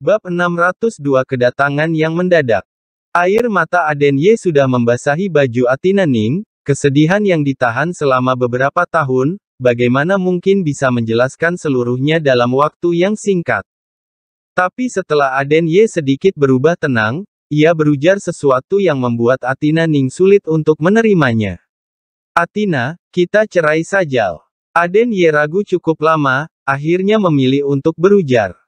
Bab 602 Kedatangan yang mendadak. Air mata Aden Ye sudah membasahi baju Atina Ning, kesedihan yang ditahan selama beberapa tahun, bagaimana mungkin bisa menjelaskan seluruhnya dalam waktu yang singkat. Tapi setelah Aden Ye sedikit berubah tenang, ia berujar sesuatu yang membuat Atina Ning sulit untuk menerimanya. Atina, kita cerai saja Aden Ye ragu cukup lama, akhirnya memilih untuk berujar.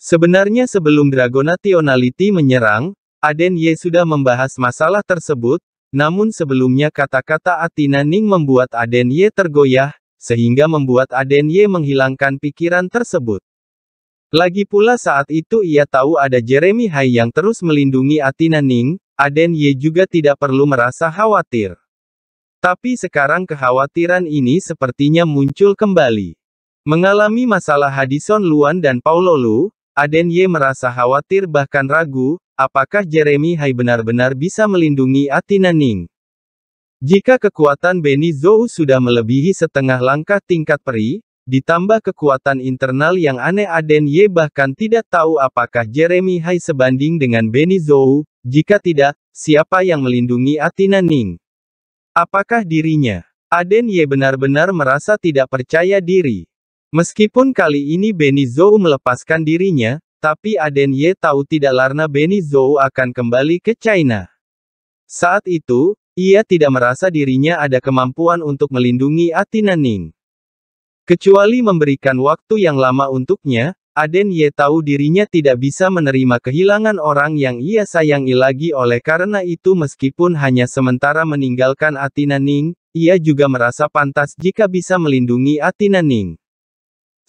Sebenarnya sebelum Dragonationality menyerang, Aden Ye sudah membahas masalah tersebut, namun sebelumnya kata-kata Atina Ning membuat Aden Ye tergoyah, sehingga membuat Aden Ye menghilangkan pikiran tersebut. Lagi pula saat itu ia tahu ada Jeremy Hai yang terus melindungi Atina Ning, Aden Ye juga tidak perlu merasa khawatir. Tapi sekarang kekhawatiran ini sepertinya muncul kembali. Mengalami masalah Hadison Luan dan Paulo Lu, Aden Ye merasa khawatir bahkan ragu, apakah Jeremy Hai benar-benar bisa melindungi Atina Ning. Jika kekuatan Benny Zhou sudah melebihi setengah langkah tingkat peri, ditambah kekuatan internal yang aneh Aden Ye bahkan tidak tahu apakah Jeremy Hai sebanding dengan Benny Zhou. jika tidak, siapa yang melindungi Atina Ning? Apakah dirinya? Aden Ye benar-benar merasa tidak percaya diri. Meskipun kali ini Beni Zhou melepaskan dirinya, tapi Aden Ye tahu tidak larna Beni Zhou akan kembali ke China. Saat itu, ia tidak merasa dirinya ada kemampuan untuk melindungi Atina Ning. Kecuali memberikan waktu yang lama untuknya, Aden Ye tahu dirinya tidak bisa menerima kehilangan orang yang ia sayangi lagi oleh karena itu meskipun hanya sementara meninggalkan Atina Ning, ia juga merasa pantas jika bisa melindungi Atina Ning.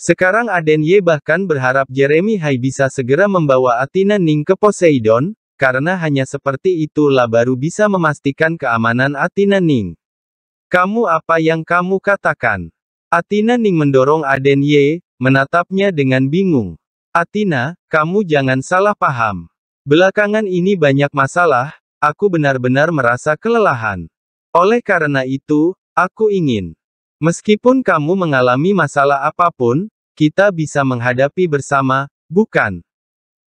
Sekarang Aden Ye bahkan berharap Jeremy Hai bisa segera membawa Athena Ning ke Poseidon, karena hanya seperti itulah baru bisa memastikan keamanan Athena Ning. Kamu apa yang kamu katakan? Athena Ning mendorong Aden Ye, menatapnya dengan bingung. Athena, kamu jangan salah paham. Belakangan ini banyak masalah, aku benar-benar merasa kelelahan. Oleh karena itu, aku ingin Meskipun kamu mengalami masalah apapun, kita bisa menghadapi bersama, bukan?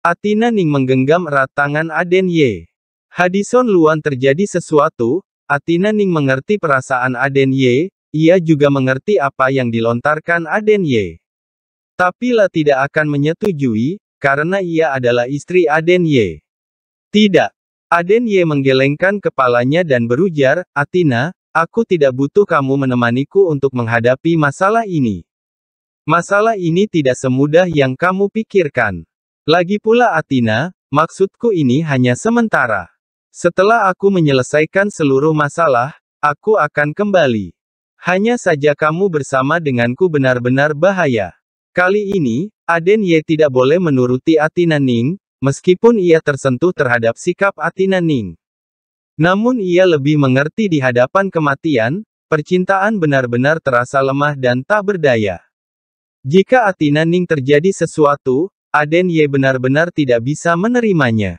Atina Ning menggenggam erat tangan Aden Ye. Hadison Luan terjadi sesuatu, Atina Ning mengerti perasaan Aden Ye, ia juga mengerti apa yang dilontarkan Aden Ye. Tapi La tidak akan menyetujui, karena ia adalah istri Aden Ye. Tidak. Aden Ye menggelengkan kepalanya dan berujar, Atina, Aku tidak butuh kamu menemaniku untuk menghadapi masalah ini. Masalah ini tidak semudah yang kamu pikirkan. Lagi pula Atina, maksudku ini hanya sementara. Setelah aku menyelesaikan seluruh masalah, aku akan kembali. Hanya saja kamu bersama denganku benar-benar bahaya. Kali ini, Aden Ye tidak boleh menuruti Atina Ning, meskipun ia tersentuh terhadap sikap Atina Ning. Namun ia lebih mengerti di hadapan kematian, percintaan benar-benar terasa lemah dan tak berdaya. Jika Atina Ning terjadi sesuatu, Aden Ye benar-benar tidak bisa menerimanya.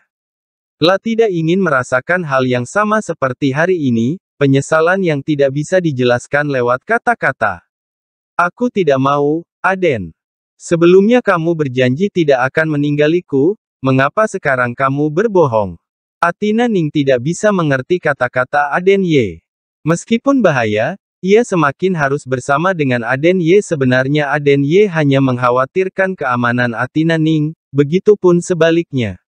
La tidak ingin merasakan hal yang sama seperti hari ini, penyesalan yang tidak bisa dijelaskan lewat kata-kata. Aku tidak mau, Aden. Sebelumnya kamu berjanji tidak akan meninggalku, mengapa sekarang kamu berbohong? Atina Ning tidak bisa mengerti kata-kata Aden Ye. Meskipun bahaya, ia semakin harus bersama dengan Aden Ye sebenarnya Aden Ye hanya mengkhawatirkan keamanan Atina Ning, begitupun sebaliknya.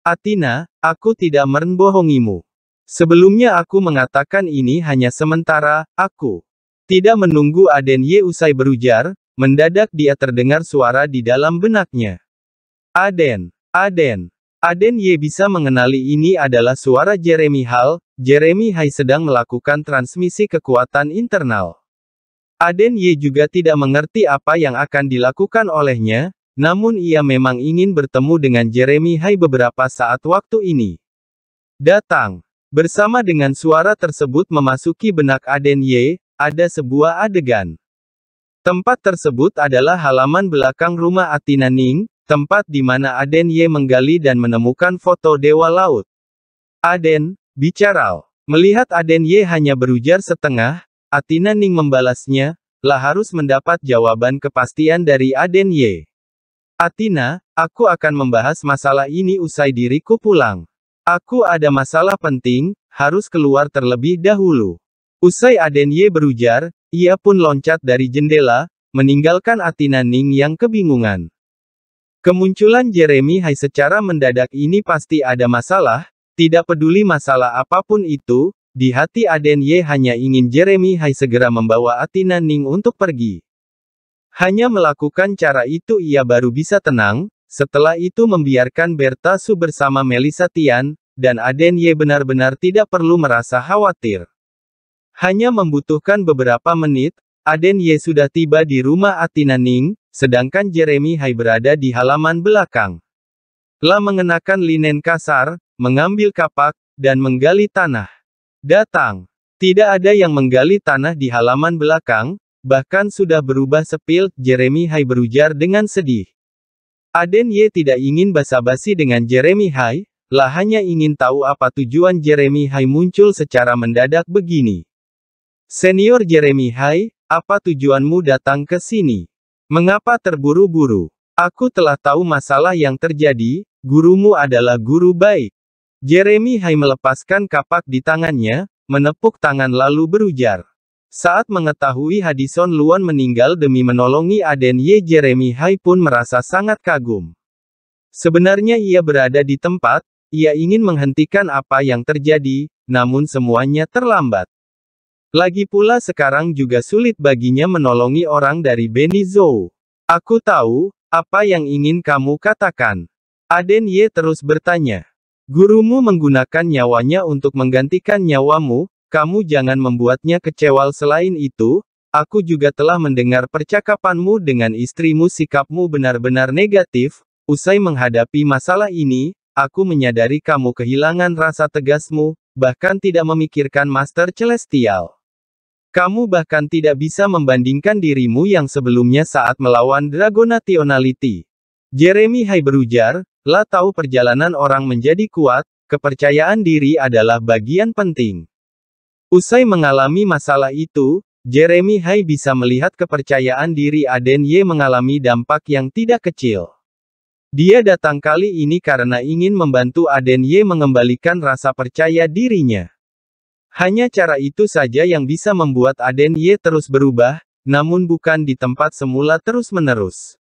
Atina, aku tidak merenbohongimu. Sebelumnya aku mengatakan ini hanya sementara, aku tidak menunggu Aden Ye usai berujar, mendadak dia terdengar suara di dalam benaknya. Aden, Aden, Aden Ye bisa mengenali ini adalah suara Jeremy Hall, Jeremy Hai sedang melakukan transmisi kekuatan internal. Aden Ye juga tidak mengerti apa yang akan dilakukan olehnya, namun ia memang ingin bertemu dengan Jeremy Hai beberapa saat waktu ini. Datang. Bersama dengan suara tersebut memasuki benak Aden Ye, ada sebuah adegan. Tempat tersebut adalah halaman belakang rumah Atina Ning, tempat di mana Aden Ye menggali dan menemukan foto Dewa Laut. Aden, bicaral. Melihat Aden Ye hanya berujar setengah, Atina Ning membalasnya, lah harus mendapat jawaban kepastian dari Aden Ye. Atina, aku akan membahas masalah ini usai diriku pulang. Aku ada masalah penting, harus keluar terlebih dahulu. Usai Aden Ye berujar, ia pun loncat dari jendela, meninggalkan Atina Ning yang kebingungan. Kemunculan Jeremy Hai secara mendadak ini pasti ada masalah, tidak peduli masalah apapun itu, di hati Aden Ye hanya ingin Jeremy Hai segera membawa Atina Ning untuk pergi. Hanya melakukan cara itu ia baru bisa tenang, setelah itu membiarkan Berta Su bersama Melisa Tian, dan Aden Ye benar-benar tidak perlu merasa khawatir. Hanya membutuhkan beberapa menit, Aden Ye sudah tiba di rumah Atina Ning, sedangkan Jeremy Hai berada di halaman belakang. telah mengenakan linen kasar, mengambil kapak, dan menggali tanah. Datang. Tidak ada yang menggali tanah di halaman belakang, bahkan sudah berubah sepil, Jeremy Hai berujar dengan sedih. Aden Ye tidak ingin basa-basi dengan Jeremy Hai, lah hanya ingin tahu apa tujuan Jeremy Hai muncul secara mendadak begini. Senior Jeremy Hai, apa tujuanmu datang ke sini? Mengapa terburu-buru? Aku telah tahu masalah yang terjadi, gurumu adalah guru baik. Jeremy Hai melepaskan kapak di tangannya, menepuk tangan lalu berujar. Saat mengetahui Hadison Luan meninggal demi menolongi Aden Ye Jeremy Hai pun merasa sangat kagum. Sebenarnya ia berada di tempat, ia ingin menghentikan apa yang terjadi, namun semuanya terlambat. Lagi pula sekarang juga sulit baginya menolongi orang dari Beni Zhou. Aku tahu, apa yang ingin kamu katakan. Aden Ye terus bertanya. Gurumu menggunakan nyawanya untuk menggantikan nyawamu, kamu jangan membuatnya kecewa selain itu, aku juga telah mendengar percakapanmu dengan istrimu sikapmu benar-benar negatif, usai menghadapi masalah ini, aku menyadari kamu kehilangan rasa tegasmu, bahkan tidak memikirkan Master Celestial. Kamu bahkan tidak bisa membandingkan dirimu yang sebelumnya saat melawan Dragonationality. Jeremy Hai berujar, La tahu perjalanan orang menjadi kuat, kepercayaan diri adalah bagian penting. Usai mengalami masalah itu, Jeremy Hai bisa melihat kepercayaan diri Aden Ye mengalami dampak yang tidak kecil. Dia datang kali ini karena ingin membantu Aden Ye mengembalikan rasa percaya dirinya. Hanya cara itu saja yang bisa membuat Aden Ye terus berubah, namun bukan di tempat semula terus-menerus.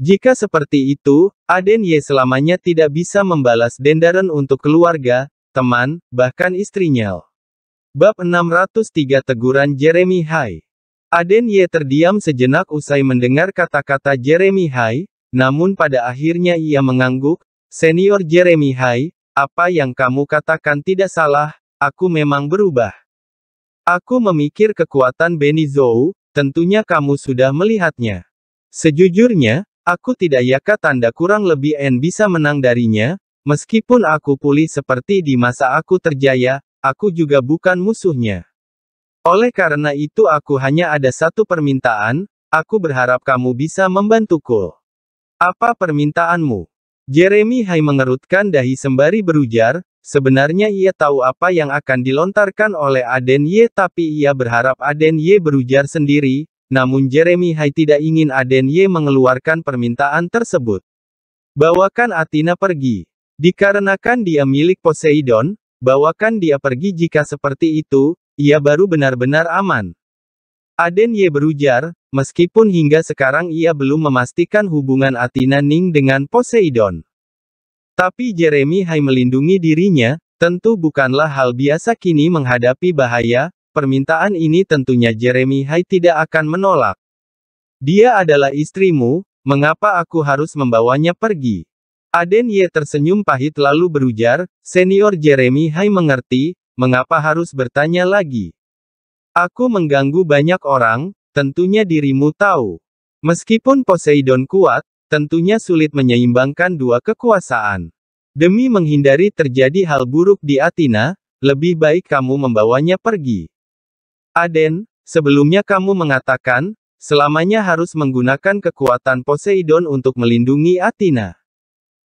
Jika seperti itu, Aden Ye selamanya tidak bisa membalas dendaran untuk keluarga, teman, bahkan istrinya. Bab 603 Teguran Jeremy Hai Aden Ye terdiam sejenak usai mendengar kata-kata Jeremy Hai, namun pada akhirnya ia mengangguk, Senior Jeremy Hai, apa yang kamu katakan tidak salah, Aku memang berubah. Aku memikir kekuatan Beni Zou, tentunya kamu sudah melihatnya. Sejujurnya, aku tidak yaka tanda kurang lebih N bisa menang darinya, meskipun aku pulih seperti di masa aku terjaya, aku juga bukan musuhnya. Oleh karena itu aku hanya ada satu permintaan, aku berharap kamu bisa membantuku. Apa permintaanmu? Jeremy Hai mengerutkan dahi sembari berujar, Sebenarnya ia tahu apa yang akan dilontarkan oleh Aden Ye tapi ia berharap Aden Ye berujar sendiri, namun Jeremy Hai tidak ingin Aden Ye mengeluarkan permintaan tersebut. Bawakan Athena pergi. Dikarenakan dia milik Poseidon, bawakan dia pergi jika seperti itu, ia baru benar-benar aman. Aden Ye berujar, meskipun hingga sekarang ia belum memastikan hubungan Athena Ning dengan Poseidon. Tapi Jeremy Hai melindungi dirinya, tentu bukanlah hal biasa kini menghadapi bahaya, permintaan ini tentunya Jeremy Hai tidak akan menolak. Dia adalah istrimu, mengapa aku harus membawanya pergi? Aden Ye tersenyum pahit lalu berujar, senior Jeremy Hai mengerti, mengapa harus bertanya lagi? Aku mengganggu banyak orang, tentunya dirimu tahu. Meskipun Poseidon kuat, Tentunya sulit menyeimbangkan dua kekuasaan. Demi menghindari terjadi hal buruk di Athena, lebih baik kamu membawanya pergi. Aden, sebelumnya kamu mengatakan, selamanya harus menggunakan kekuatan Poseidon untuk melindungi Athena.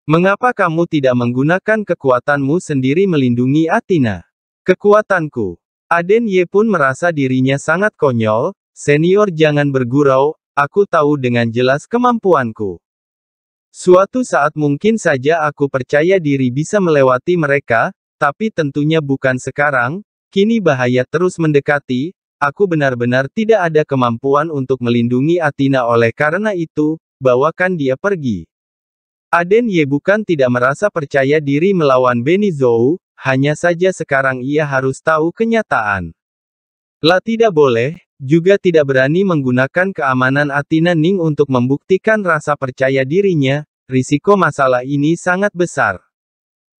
Mengapa kamu tidak menggunakan kekuatanmu sendiri melindungi Athena? Kekuatanku. Aden Ye pun merasa dirinya sangat konyol, senior jangan bergurau, aku tahu dengan jelas kemampuanku. Suatu saat mungkin saja aku percaya diri bisa melewati mereka, tapi tentunya bukan sekarang, kini bahaya terus mendekati, aku benar-benar tidak ada kemampuan untuk melindungi Athena oleh karena itu, bawakan dia pergi. Aden Ye bukan tidak merasa percaya diri melawan Benizou, Zhou, hanya saja sekarang ia harus tahu kenyataan. Lah tidak boleh, juga tidak berani menggunakan keamanan Athena Ning untuk membuktikan rasa percaya dirinya, risiko masalah ini sangat besar.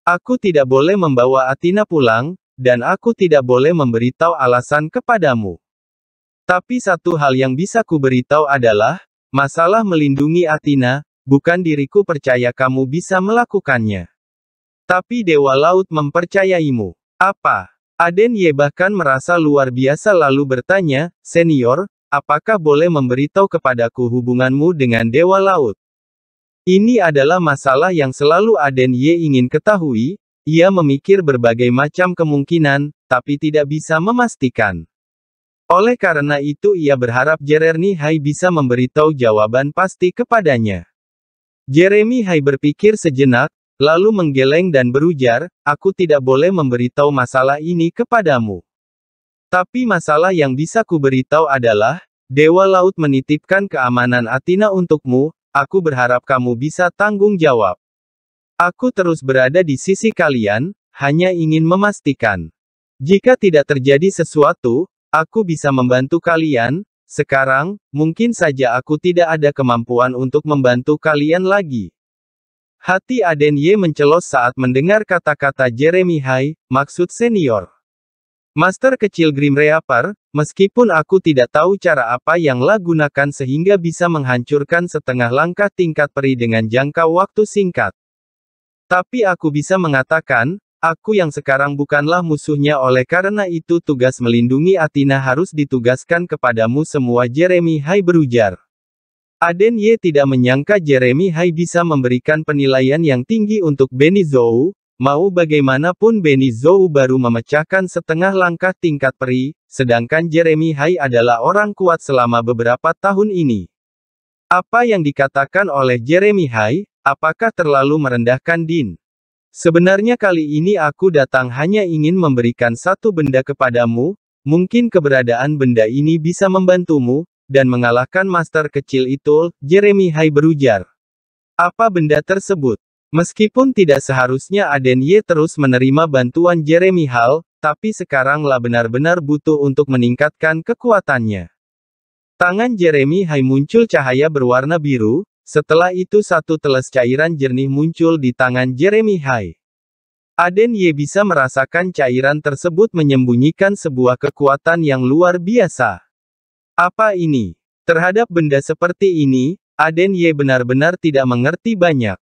Aku tidak boleh membawa Athena pulang, dan aku tidak boleh memberitahu alasan kepadamu. Tapi satu hal yang bisa kuberitahu adalah, masalah melindungi Athena, bukan diriku percaya kamu bisa melakukannya. Tapi Dewa Laut mempercayaimu. Apa? Aden Ye bahkan merasa luar biasa lalu bertanya, Senior, apakah boleh memberitahu kepadaku hubunganmu dengan Dewa Laut? Ini adalah masalah yang selalu Aden Ye ingin ketahui, ia memikir berbagai macam kemungkinan, tapi tidak bisa memastikan. Oleh karena itu ia berharap Jeremy Hai bisa memberitahu jawaban pasti kepadanya. Jeremy Hai berpikir sejenak, Lalu menggeleng dan berujar, aku tidak boleh memberitahu masalah ini kepadamu. Tapi masalah yang bisa kuberitahu adalah, Dewa Laut menitipkan keamanan Athena untukmu, aku berharap kamu bisa tanggung jawab. Aku terus berada di sisi kalian, hanya ingin memastikan. Jika tidak terjadi sesuatu, aku bisa membantu kalian, sekarang, mungkin saja aku tidak ada kemampuan untuk membantu kalian lagi. Hati Aden Ye mencelos saat mendengar kata-kata Jeremy Hai, maksud senior. Master kecil Grim Reaper, meskipun aku tidak tahu cara apa yang lah gunakan sehingga bisa menghancurkan setengah langkah tingkat peri dengan jangka waktu singkat. Tapi aku bisa mengatakan, aku yang sekarang bukanlah musuhnya oleh karena itu tugas melindungi Athena harus ditugaskan kepadamu semua Jeremy Hai berujar. Aden Ye tidak menyangka Jeremy Hai bisa memberikan penilaian yang tinggi untuk Benny Zhou, mau bagaimanapun Benny Zhou baru memecahkan setengah langkah tingkat peri, sedangkan Jeremy Hai adalah orang kuat selama beberapa tahun ini. Apa yang dikatakan oleh Jeremy Hai, apakah terlalu merendahkan Din? Sebenarnya kali ini aku datang hanya ingin memberikan satu benda kepadamu, mungkin keberadaan benda ini bisa membantumu, dan mengalahkan master kecil itu, Jeremy Hai berujar. Apa benda tersebut? Meskipun tidak seharusnya Aden Ye terus menerima bantuan Jeremy Hal, tapi sekaranglah benar-benar butuh untuk meningkatkan kekuatannya. Tangan Jeremy Hai muncul cahaya berwarna biru, setelah itu satu teles cairan jernih muncul di tangan Jeremy Hai. Aden Ye bisa merasakan cairan tersebut menyembunyikan sebuah kekuatan yang luar biasa. Apa ini? Terhadap benda seperti ini, Aden Ye benar-benar tidak mengerti banyak.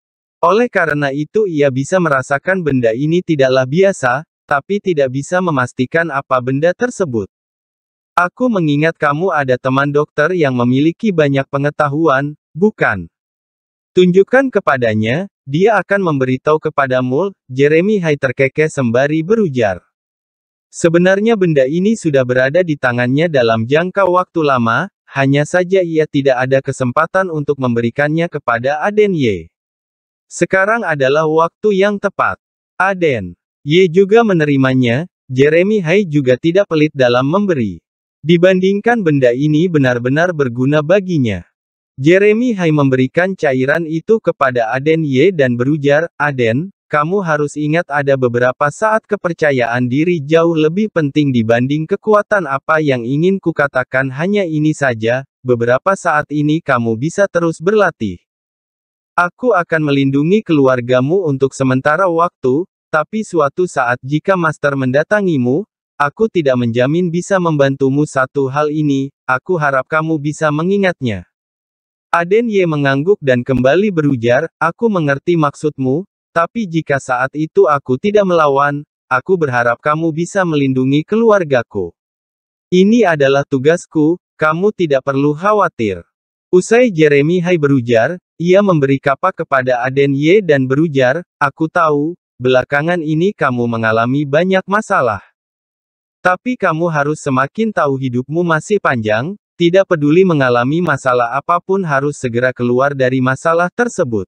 Oleh karena itu ia bisa merasakan benda ini tidaklah biasa, tapi tidak bisa memastikan apa benda tersebut. Aku mengingat kamu ada teman dokter yang memiliki banyak pengetahuan, bukan? Tunjukkan kepadanya, dia akan memberitahu kepadamu, Jeremy Hai terkekeh sembari berujar. Sebenarnya benda ini sudah berada di tangannya dalam jangka waktu lama, hanya saja ia tidak ada kesempatan untuk memberikannya kepada Aden Ye. Sekarang adalah waktu yang tepat. Aden Ye juga menerimanya, Jeremy Hai juga tidak pelit dalam memberi. Dibandingkan benda ini benar-benar berguna baginya. Jeremy Hai memberikan cairan itu kepada Aden Ye dan berujar, Aden, kamu harus ingat ada beberapa saat kepercayaan diri jauh lebih penting dibanding kekuatan apa yang ingin kukatakan hanya ini saja, beberapa saat ini kamu bisa terus berlatih. Aku akan melindungi keluargamu untuk sementara waktu, tapi suatu saat jika master mendatangimu, aku tidak menjamin bisa membantumu satu hal ini, aku harap kamu bisa mengingatnya. Aden Ye mengangguk dan kembali berujar, aku mengerti maksudmu, tapi jika saat itu aku tidak melawan, aku berharap kamu bisa melindungi keluargaku. Ini adalah tugasku, kamu tidak perlu khawatir. Usai Jeremy Hai berujar, ia memberi kapak kepada Aden Ye dan berujar, aku tahu, belakangan ini kamu mengalami banyak masalah. Tapi kamu harus semakin tahu hidupmu masih panjang, tidak peduli mengalami masalah apapun harus segera keluar dari masalah tersebut.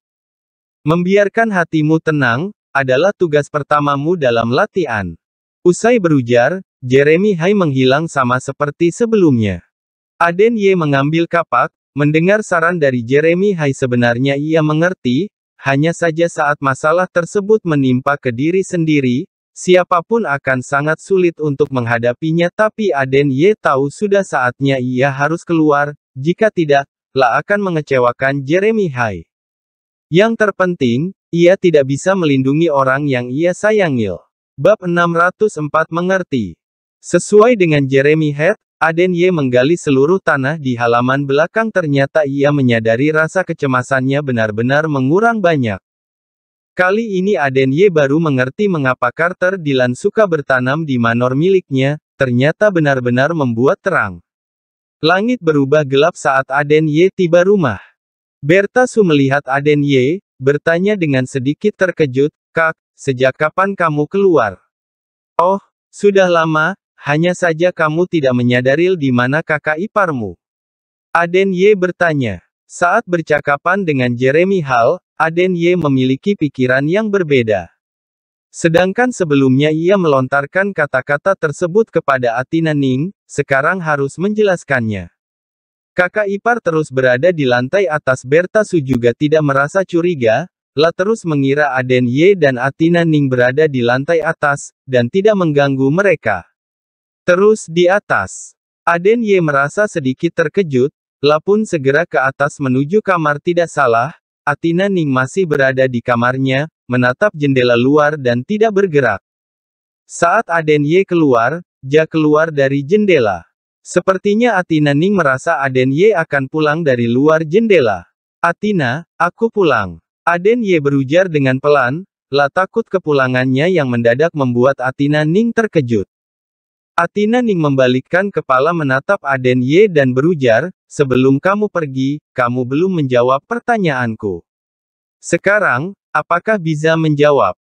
Membiarkan hatimu tenang, adalah tugas pertamamu dalam latihan. Usai berujar, Jeremy Hai menghilang sama seperti sebelumnya. Aden Ye mengambil kapak, mendengar saran dari Jeremy Hai sebenarnya ia mengerti, hanya saja saat masalah tersebut menimpa ke diri sendiri, siapapun akan sangat sulit untuk menghadapinya tapi Aden Ye tahu sudah saatnya ia harus keluar, jika tidak, lah akan mengecewakan Jeremy Hai. Yang terpenting, ia tidak bisa melindungi orang yang ia sayangi. Bab 604 mengerti. Sesuai dengan Jeremy Head, Aden Ye menggali seluruh tanah di halaman belakang ternyata ia menyadari rasa kecemasannya benar-benar mengurang banyak. Kali ini Aden Ye baru mengerti mengapa Carter Dilan suka bertanam di manor miliknya, ternyata benar-benar membuat terang. Langit berubah gelap saat Aden Ye tiba rumah. Berta Su melihat Aden Ye, bertanya dengan sedikit terkejut, Kak, sejak kapan kamu keluar? Oh, sudah lama, hanya saja kamu tidak menyadari di mana kakak iparmu. Aden Ye bertanya. Saat bercakapan dengan Jeremy Hall, Aden Ye memiliki pikiran yang berbeda. Sedangkan sebelumnya ia melontarkan kata-kata tersebut kepada Atina Ning, sekarang harus menjelaskannya. Kakak ipar terus berada di lantai atas Berta Su juga tidak merasa curiga, La terus mengira Aden Ye dan Atina Ning berada di lantai atas, dan tidak mengganggu mereka. Terus di atas, Aden Ye merasa sedikit terkejut, La pun segera ke atas menuju kamar tidak salah, Atina Ning masih berada di kamarnya, menatap jendela luar dan tidak bergerak. Saat Aden Ye keluar, Ja keluar dari jendela. Sepertinya Atina Ning merasa Aden Ye akan pulang dari luar jendela. Atina, aku pulang. Aden Ye berujar dengan pelan, lah takut kepulangannya yang mendadak membuat Atina Ning terkejut. Atina Ning membalikkan kepala menatap Aden Ye dan berujar, sebelum kamu pergi, kamu belum menjawab pertanyaanku. Sekarang, apakah bisa menjawab?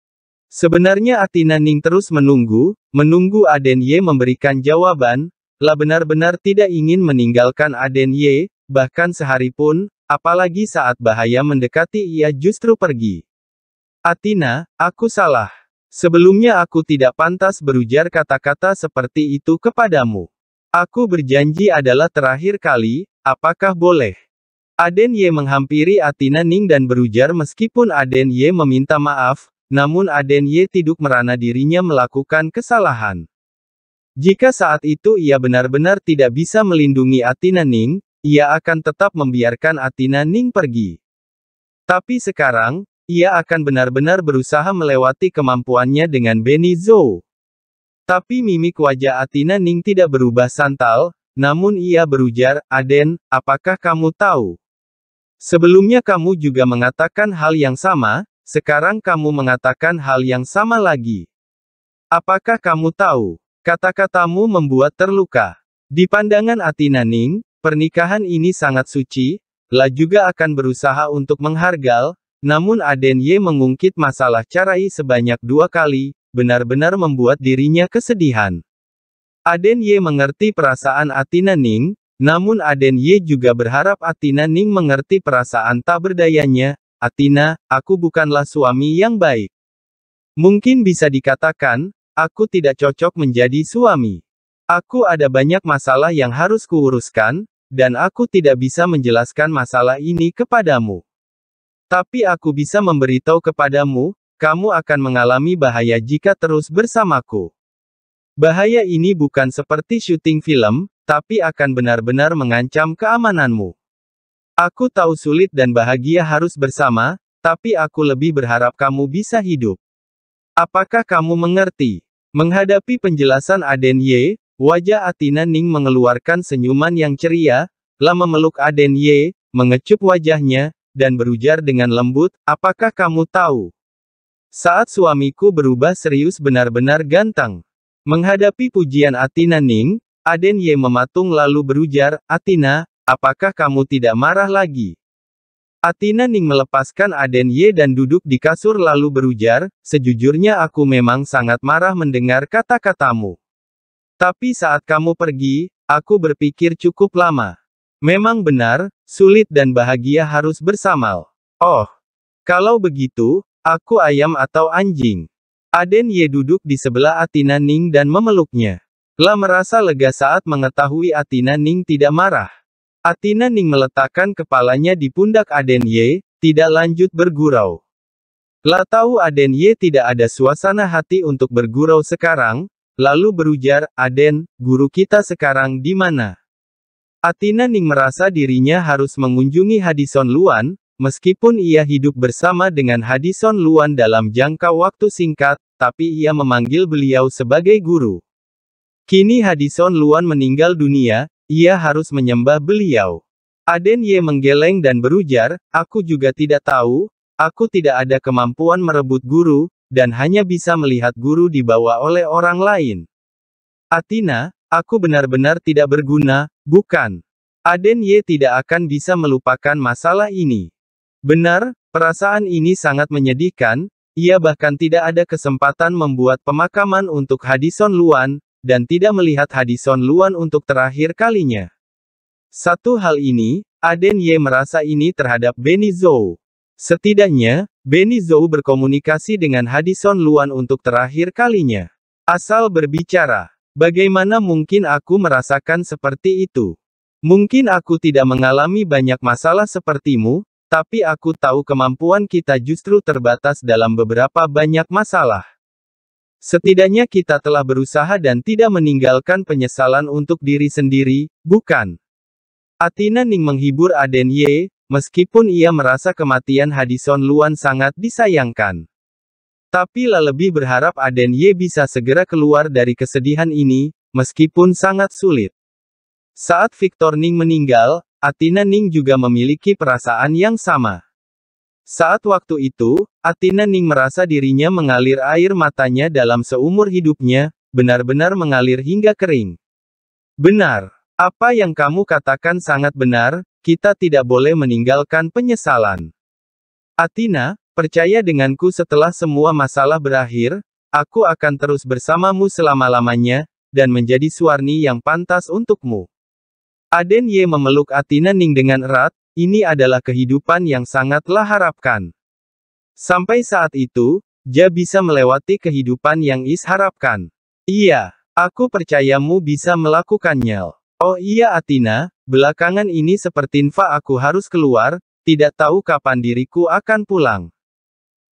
Sebenarnya Atina Ning terus menunggu, menunggu Aden Ye memberikan jawaban, La benar-benar tidak ingin meninggalkan Aden Ye, bahkan sehari pun, apalagi saat bahaya mendekati ia justru pergi. Atina, aku salah. Sebelumnya aku tidak pantas berujar kata-kata seperti itu kepadamu. Aku berjanji adalah terakhir kali, apakah boleh? Aden Ye menghampiri Atina Ning dan berujar meskipun Aden Ye meminta maaf, namun Aden Ye tiduk merana dirinya melakukan kesalahan. Jika saat itu ia benar-benar tidak bisa melindungi Atina Ning, ia akan tetap membiarkan Atina Ning pergi. Tapi sekarang, ia akan benar-benar berusaha melewati kemampuannya dengan Benny Zhou. Tapi mimik wajah Atina Ning tidak berubah santal, namun ia berujar, Aden, apakah kamu tahu? Sebelumnya kamu juga mengatakan hal yang sama, sekarang kamu mengatakan hal yang sama lagi. Apakah kamu tahu? Kata-katamu membuat terluka. Di pandangan Atina Ning, pernikahan ini sangat suci, La juga akan berusaha untuk menghargal, namun Aden Ye mengungkit masalah Carai sebanyak dua kali, benar-benar membuat dirinya kesedihan. Aden Ye mengerti perasaan Atina Ning, namun Aden Ye juga berharap Atina Ning mengerti perasaan tak berdayanya, Atina, aku bukanlah suami yang baik. Mungkin bisa dikatakan, Aku tidak cocok menjadi suami. Aku ada banyak masalah yang harus kuuruskan, dan aku tidak bisa menjelaskan masalah ini kepadamu. Tapi aku bisa memberitahu kepadamu, kamu akan mengalami bahaya jika terus bersamaku. Bahaya ini bukan seperti syuting film, tapi akan benar-benar mengancam keamananmu. Aku tahu sulit dan bahagia harus bersama, tapi aku lebih berharap kamu bisa hidup. Apakah kamu mengerti? Menghadapi penjelasan Aden Ye, wajah Atina Ning mengeluarkan senyuman yang ceria, Lama meluk Aden Ye, mengecup wajahnya, dan berujar dengan lembut, apakah kamu tahu? Saat suamiku berubah serius benar-benar ganteng. Menghadapi pujian Atina Ning, Aden Ye mematung lalu berujar, Atina, apakah kamu tidak marah lagi? Athena Ning melepaskan Aden Ye dan duduk di kasur lalu berujar, sejujurnya aku memang sangat marah mendengar kata-katamu. Tapi saat kamu pergi, aku berpikir cukup lama. Memang benar, sulit dan bahagia harus bersamal. Oh, kalau begitu, aku ayam atau anjing. Aden Ye duduk di sebelah Athena Ning dan memeluknya. La merasa lega saat mengetahui Athena Ning tidak marah. Atina Ning meletakkan kepalanya di pundak Aden Ye, tidak lanjut bergurau. Lah tahu Aden Ye tidak ada suasana hati untuk bergurau sekarang, lalu berujar, Aden, guru kita sekarang di mana? Atina Ning merasa dirinya harus mengunjungi Hadison Luan, meskipun ia hidup bersama dengan Hadison Luan dalam jangka waktu singkat, tapi ia memanggil beliau sebagai guru. Kini Hadison Luan meninggal dunia, ia harus menyembah beliau. Aden Ye menggeleng dan berujar, aku juga tidak tahu, aku tidak ada kemampuan merebut guru, dan hanya bisa melihat guru dibawa oleh orang lain. Atina, aku benar-benar tidak berguna, bukan? Aden Ye tidak akan bisa melupakan masalah ini. Benar, perasaan ini sangat menyedihkan, ia bahkan tidak ada kesempatan membuat pemakaman untuk Hadison Luan, dan tidak melihat Hadison Luan untuk terakhir kalinya. Satu hal ini, Aden Ye merasa ini terhadap Benny Zhou. Setidaknya, Benny Zhou berkomunikasi dengan Hadison Luan untuk terakhir kalinya. Asal berbicara, bagaimana mungkin aku merasakan seperti itu? Mungkin aku tidak mengalami banyak masalah sepertimu, tapi aku tahu kemampuan kita justru terbatas dalam beberapa banyak masalah. Setidaknya kita telah berusaha dan tidak meninggalkan penyesalan untuk diri sendiri, bukan? Athena Ning menghibur Aden Ye, meskipun ia merasa kematian Hadison Luan sangat disayangkan. Tapi La lebih berharap Aden Ye bisa segera keluar dari kesedihan ini, meskipun sangat sulit. Saat Victor Ning meninggal, Athena Ning juga memiliki perasaan yang sama. Saat waktu itu, Atina Ning merasa dirinya mengalir air matanya dalam seumur hidupnya, benar-benar mengalir hingga kering. Benar. Apa yang kamu katakan sangat benar, kita tidak boleh meninggalkan penyesalan. Atina, percaya denganku setelah semua masalah berakhir, aku akan terus bersamamu selama-lamanya, dan menjadi suarni yang pantas untukmu. Aden Ye memeluk Atina Ning dengan erat, ini adalah kehidupan yang sangatlah harapkan. Sampai saat itu, Ja bisa melewati kehidupan yang Is harapkan. Iya, aku percayamu bisa melakukannya. Oh iya Atina, belakangan ini seperti nfa aku harus keluar, tidak tahu kapan diriku akan pulang.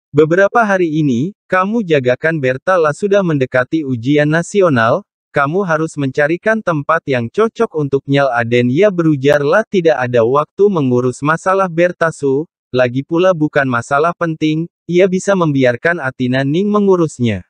Beberapa hari ini, kamu jagakan Berta lah sudah mendekati ujian nasional, kamu harus mencarikan tempat yang cocok untuk Nyal Aden. Ia berujarlah tidak ada waktu mengurus masalah Bertasu, lagi pula bukan masalah penting, ia bisa membiarkan Atina Ning mengurusnya.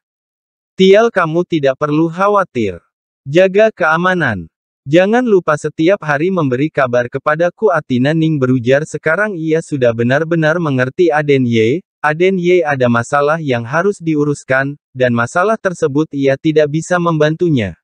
Tial kamu tidak perlu khawatir. Jaga keamanan. Jangan lupa setiap hari memberi kabar kepadaku Atina Ning berujar sekarang ia sudah benar-benar mengerti Aden Ye, Aden Ye ada masalah yang harus diuruskan, dan masalah tersebut ia tidak bisa membantunya.